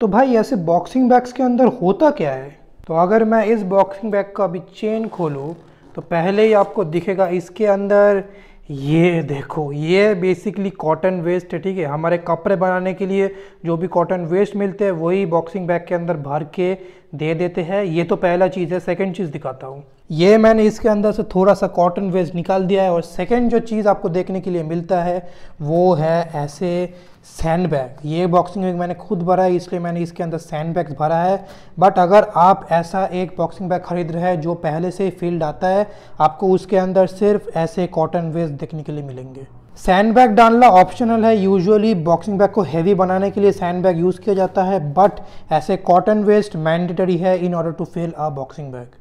तो भाई ऐसे बॉक्सिंग बैग्स के अंदर होता क्या है तो अगर मैं इस बॉक्सिंग बैग का अभी चेन खोलूँ तो पहले ही आपको दिखेगा इसके अंदर ये देखो ये बेसिकली कॉटन वेस्ट है ठीक है हमारे कपड़े बनाने के लिए जो भी कॉटन वेस्ट मिलते हैं वही बॉक्सिंग बैग के अंदर भर के दे देते हैं ये तो पहला चीज़ है सेकंड चीज़ दिखाता हूँ ये मैंने इसके अंदर से थोड़ा सा कॉटन वेस्ट निकाल दिया है और सेकंड जो चीज़ आपको देखने के लिए मिलता है वो है ऐसे सैंड बैग ये बॉक्सिंग बैग मैंने खुद भरा है इसलिए मैंने इसके अंदर सैंड बैग भरा है बट अगर आप ऐसा एक बॉक्सिंग बैग खरीद रहे हैं जो पहले से ही फील्ड आता है आपको उसके अंदर सिर्फ ऐसे कॉटन वेस्ट देखने के लिए मिलेंगे सैंड बैग डालना ऑप्शनल है यूजुअली बॉक्सिंग बैग को हैवी बनाने के लिए सैंड बैग यूज़ किया जाता है बट ऐसे कॉटन वेस्ट मैंडेटरी है in order to fill a boxing bag